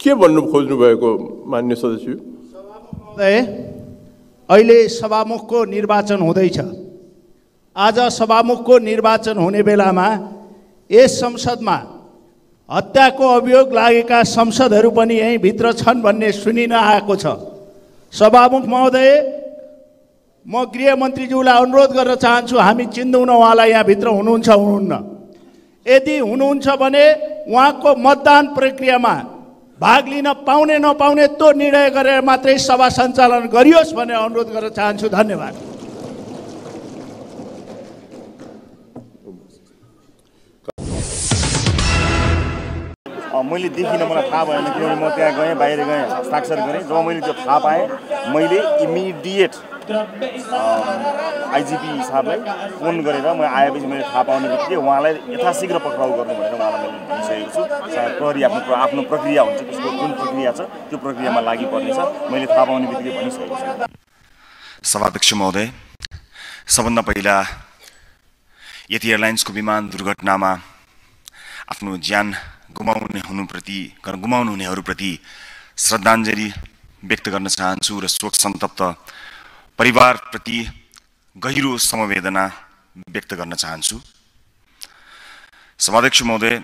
के भन्नु खोज्नुभएको मान्य सदस्य महोदय अहिले सभामुखको निर्वाचन हुँदैछ आज सभामुखको निर्वाचन हुने बेलामा यस संसदमा हत्याको अभियोग लागेका संसदहरू पनि यहीँभित्र छन् भन्ने सुनिन आएको छ सभामुख महोदय म गृहमन्त्रीज्यूलाई अनुरोध गर्न चाहन्छु हामी चिन्दौन उहाँलाई यहाँभित्र हुनुहुन्छ हुनुहुन्न यदि हुनुहुन्छ भने उहाँको मतदान प्रक्रियामा भाग लिन पाउने नपाउने त्यो निर्णय गरेर मात्रै सभा सञ्चालन गरियोस् भन्ने अनुरोध गर्न चाहन्छु धन्यवाद मैले देखिनँ मलाई थाहा भएन किनभने म त्यहाँ गएँ बाहिर गएँ हस्ताक्षर गरेँ जब मैले त्यो थाहा पाएँ मैले इमिडिएट आइजिपी साहबलाई फोन गरेर म आएपछि मैले थाहा पाउने बित्तिकै उहाँलाई यथाशीघ्र पक्राउ गर्नु भनेर उहाँलाई मैले भनिसकेको छु प्रहरी आफ्नो आफ्नो प्रक्रिया हुन्छ त्यसको जुन प्रक्रिया छ त्यो प्रक्रियामा लागि पर्नेछ मैले थाहा पाउने बित्तिकै भनिसकेको छु सभाध्यक्ष महोदय सबभन्दा पहिला यति एयरलाइन्सको विमान दुर्घटनामा आफ्नो ज्यान गुमाउने हुनुप्रति गुमाउनु गुमाउनुहुनेहरूप्रति श्रद्धाञ्जली व्यक्त गर्न चाहन्छु र शोक सन्तप्त परिवारप्रति गहिरो समवेदना व्यक्त गर्न चाहन्छु सभाध्यक्ष महोदय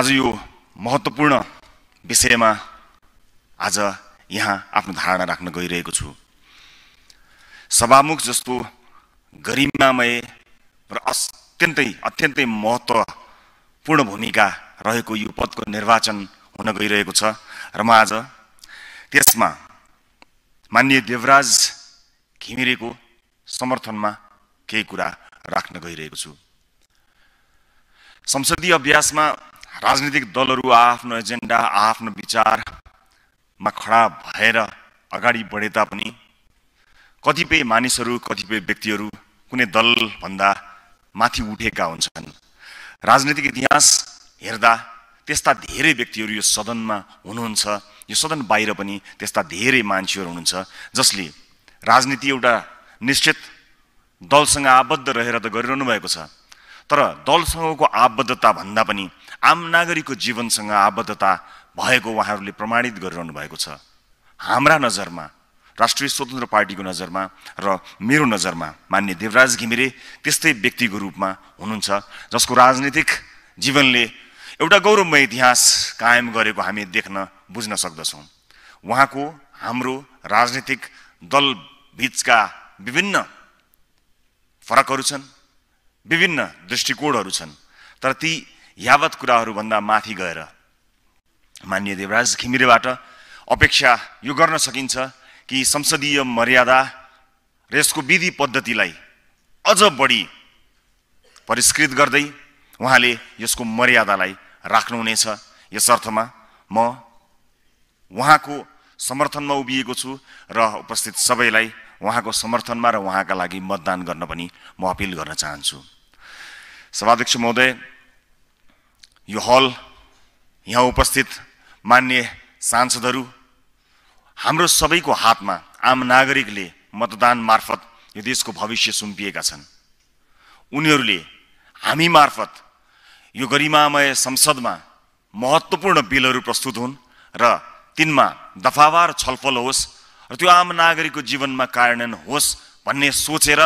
आज यो महत्त्वपूर्ण विषयमा आज यहाँ आफ्नो धारणा राख्न गइरहेको छु सभामुख जस्तो गरिमामय र अत्यन्तै अत्यन्तै महत्त्वपूर्ण भूमिका रहेको यो पदको निर्वाचन हुन गइरहेको छ र म आज त्यसमा मान्य देवराज घिमिरेको समर्थनमा केही कुरा राख्न गइरहेको छु संसदीय अभ्यासमा राजनीतिक दलहरू आआफ्नो एजेन्डा आआफ्नो विचारमा खडा भएर अगाडि बढे तापनि कतिपय मानिसहरू कतिपय व्यक्तिहरू कुनै दलभन्दा माथि उठेका हुन्छन् राजनीतिक इतिहास हेर्दा त्यस्ता धेरै व्यक्तिहरू यो सदनमा हुनुहुन्छ यो सदन बाहिर पनि त्यस्ता धेरै मान्छेहरू हुनुहुन्छ जसले राजनीति एउटा निश्चित दलसँग आबद्ध रहेर त गरिरहनु भएको छ तर दलसँगको आबद्धता भन्दा पनि आम नागरिकको जीवनसँग आबद्धता भएको उहाँहरूले प्रमाणित गरिरहनु भएको छ हाम्रा नजरमा राष्ट्रिय स्वतन्त्र पार्टीको नजरमा र मेरो नजरमा मान्य देवराज घिमिरे त्यस्तै व्यक्तिको रूपमा हुनुहुन्छ जसको राजनीतिक जीवनले एउटा गौरवमय इतिहास कायम गरेको हामी देख्न बुझ्न सक्दछौँ उहाँको हाम्रो राजनीतिक दलबिचका विभिन्न फरकहरू छन् विभिन्न दृष्टिकोणहरू छन् तर ती यावत कुराहरूभन्दा माथि गएर मान्य देवराज घिमिरेबाट अपेक्षा यो गर्न सकिन्छ कि संसदीय मर्यादा र यसको विधि पद्धतिलाई अझ बढी परिष्कृत गर्दै उहाँले यसको मर्यादालाई राख्नुहुनेछ यस अर्थमा म उहाँको समर्थनमा उभिएको छु र उपस्थित सबैलाई उहाँको समर्थनमा र उहाँका लागि मतदान गर्न पनि म अपिल गर्न चाहन्छु सभाध्यक्ष महोदय यो हल यहाँ उपस्थित मान्य सांसदहरू हाम्रो सबैको हातमा आम नागरिकले मतदान मार्फत यो देशको भविष्य सुम्पिएका छन् उनीहरूले हामी मार्फत यो गरिमामय संसदमा महत्त्वपूर्ण बिलहरू प्रस्तुत हुन् र तिनमा दफावार छलफल होस् र त्यो आम नागरिकको जीवनमा कार्यान्वयन होस् भन्ने सोचेर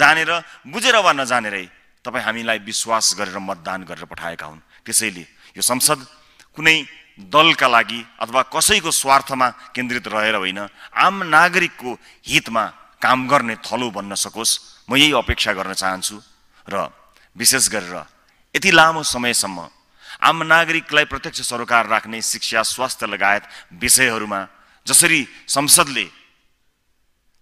जानेर बुझेर वा नजानेरै तपाईँ हामीलाई विश्वास गरेर मतदान गरेर पठाएका हुन् त्यसैले यो संसद कुनै दलका लागि अथवा कसैको स्वार्थमा केन्द्रित रहेर होइन आम नागरिकको हितमा काम गर्ने थलो बन्न सकोस् म यही अपेक्षा गर्न चाहन्छु र विशेष गरेर यति लामो समयसम्म आम नागरिकलाई प्रत्यक्ष सरोकार राख्ने शिक्षा स्वास्थ्य लगायत विषयहरूमा जसरी संसदले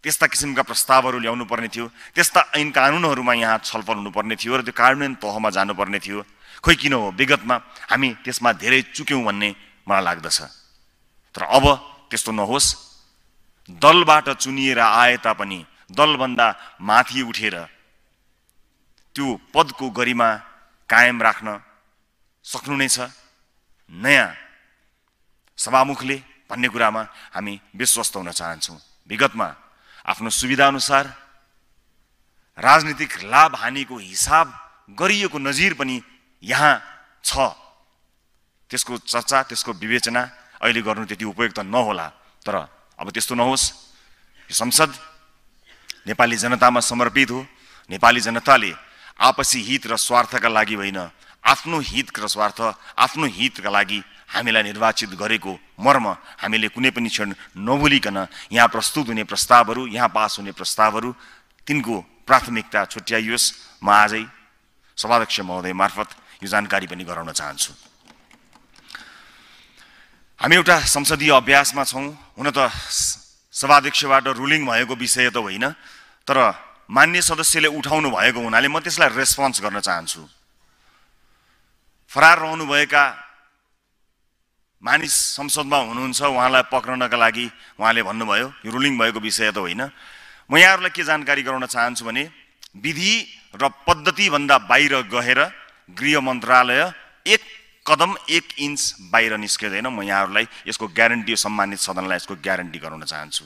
त्यस्ता किसिमका प्रस्तावहरू ल्याउनु पर्ने थियो त्यस्ता ऐन कानुनहरूमा यहाँ छलफल हुनुपर्ने थियो र त्यो कार्यान्वयन तहमा जानुपर्ने थियो खोइ किन हो विगतमा हामी त्यसमा धेरै चुक्यौँ भन्ने मलाई लाग्दछ तर अब त्यस्तो नहोस् दलबाट चुनिएर आए तापनि दलभन्दा माथि उठेर त्यो पदको गरिमा कायम राख्न सक्नु नै छ नयाँ सभामुखले भन्ने कुरामा हामी विश्वस्त हुन चाहन्छौँ विगतमा आफ्नो सुविधाअनुसार राजनीतिक लाभ हानिको हिसाब गरिएको नजिर पनि यहाँ छ त्यसको चर्चा त्यसको विवेचना अहिले गर्नु त्यति उपयुक्त नहोला तर अब त्यस्तो नहोस् यो संसद नेपाली जनतामा समर्पित हो नेपाली जनताले आपसी हित र स्वार्थका लागि होइन आफ्नो हित र स्वार्थ आफ्नो हितका लागि हामीलाई निर्वाचित गरेको मर्म हामीले कुनै पनि क्षण नभुलिकन यहाँ प्रस्तुत हुने प्रस्तावहरू यहाँ पास हुने प्रस्तावहरू तिनको प्राथमिकता छुट्याइयोस् म आजै सभाध्यक्ष महोदय मार्फत यो जानकारी पनि गराउन चाहन्छु हामी एउटा संसदीय अभ्यासमा छौँ हुन त सभाध्यक्षबाट रुलिङ भएको विषय त होइन तर मान्य सदस्यले उठाउनु भएको हुनाले म त्यसलाई रेस्पोन्स गर्न चाहन्छु फरार रहनुभएका मानिस संसदमा हुनुहुन्छ उहाँलाई पक्रनका लागि उहाँले भन्नुभयो यो रुलिङ भएको विषय त होइन म यहाँहरूलाई के जानकारी गराउन चाहन्छु भने विधि र पद्धतिभन्दा बाहिर गएर गृह मन्त्रालय एक कदम एक इन्च बाहिर निस्किँदैन म यहाँहरूलाई यसको ग्यारेन्टी सम्मानित सदनलाई यसको ग्यारेन्टी गराउन चाहन्छु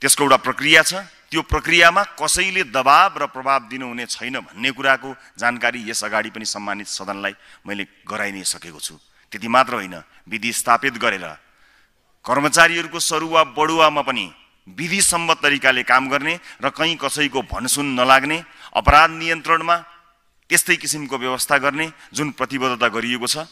त्यसको एउटा प्रक्रिया छ त्यो प्रक्रियामा कसैले दबाव र प्रभाव दिनुहुने छैन भन्ने कुराको जानकारी यस अगाडि पनि सम्मानित सदनलाई मैले गराइ नै सकेको छु त्यति मात्र होइन विधि स्थापित गरेर कर्मचारीहरूको सरुवा बढुवामा पनि विधि विधिसम्मत तरिकाले काम गर्ने र कहीँ कसैको भनसुन नलाग्ने अपराध नियन्त्रणमा त्यस्तै किसिमको व्यवस्था गर्ने जुन प्रतिबद्धता गरिएको छ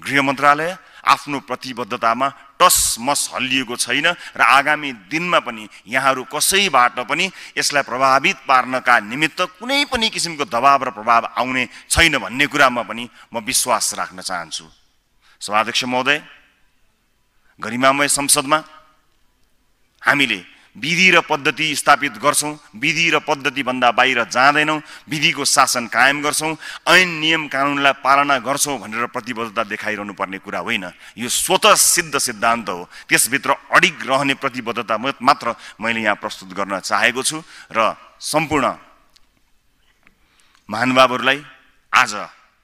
गृह मन्त्रालय आफ्नो प्रतिबद्धतामा टसमस हल्लिएको छैन र आगामी दिनमा पनि यहाँहरू कसैबाट पनि यसलाई प्रभावित पार्नका निमित्त कुनै पनि किसिमको दबाव र प्रभाव आउने छैन भन्ने कुरामा पनि म विश्वास राख्न चाहन्छु सभाध्यक्ष महोदय गरिमामय संसदमा हामीले विधि र पद्धति स्थापित गर्छौँ विधि र पद्धतिभन्दा बाहिर जाँदैनौँ विधिको शासन कायम गर्छौँ ऐन नियम कानुनलाई पालना गर्छौँ भनेर प्रतिबद्धता देखाइरहनु पर्ने कुरा होइन यो स्वतः सिद्ध सिद्धान्त हो त्यसभित्र अडिग रहने प्रतिबद्धता मात्र मैले यहाँ प्रस्तुत गर्न चाहेको छु र सम्पूर्ण महानुभावहरूलाई आज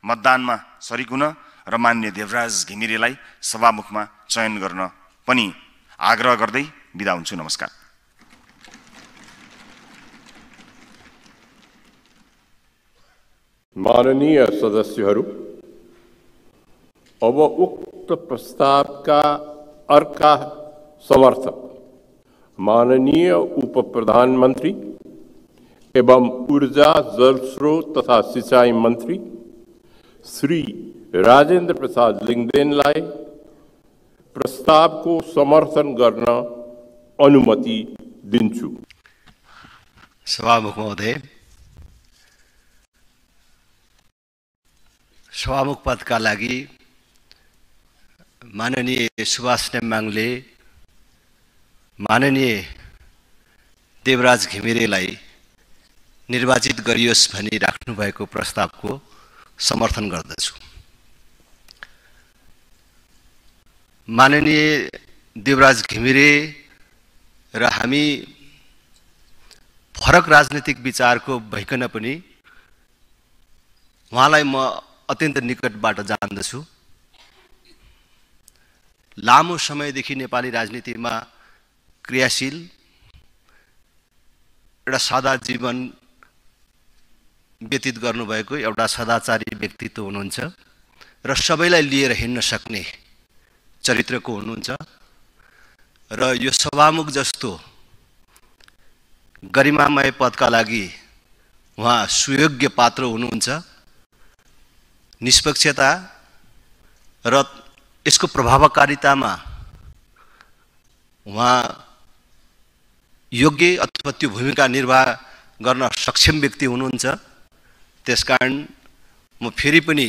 मतदानमा सरिक हुन र मान्य देवराज घिमिरेलाई सभामुखमा चयन गर्न पनि आग्रह गर्दै बिदा हुन्छु नमस्कार माननीय सदस्य अब उक्त प्रस्ताव का अर्क समर्थक माननीय उप प्रधानमंत्री एवं ऊर्जा जल स्रोत तथा सिंचाई मंत्री श्री राजेंद्र प्रसाद लिंगदेन प्रस्ताव को समर्थन करना अनुमति दिशु सभामुख महोदय सभामुख पदका लागि माननीय सुभाष नेम्बाङले माननीय देवराज घिमिरेलाई निर्वाचित गरियोस् भनी राख्नुभएको प्रस्तावको समर्थन गर्दछु माननीय देवराज घिमिरे र हामी फरक राजनीतिक विचारको भइकन पनि उहाँलाई म अत्यन्त निकटबाट जान्दछु लामो समयदेखि नेपाली राजनीतिमा क्रियाशील एउटा सादा जीवन व्यतीत गर्नुभएको एउटा सदाचारी व्यक्तित्व हुनुहुन्छ र सबैलाई लिएर हिँड्न सक्ने चरित्रको हुनुहुन्छ र यो सभामुख जस्तो गरिमामय पदका लागि उहाँ सुयोग्य पात्र हुनुहुन्छ निष्पक्षता र यसको प्रभावकारितामा उहाँ योग्य अथवा त्यो भूमिका निर्वाह गर्न सक्षम व्यक्ति हुनुहुन्छ कारण म फेरि पनि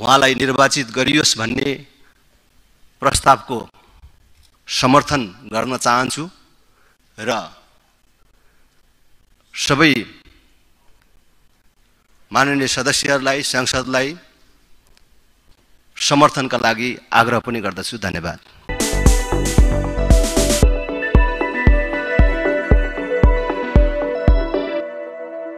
उहाँलाई निर्वाचित गरियोस् भन्ने प्रस्तावको समर्थन गर्न चाहन्छु र सबै माननीय सदस्यहरूलाई सांसदलाई समर्थनका लागि आग्रह पनि गर्दछु धन्यवाद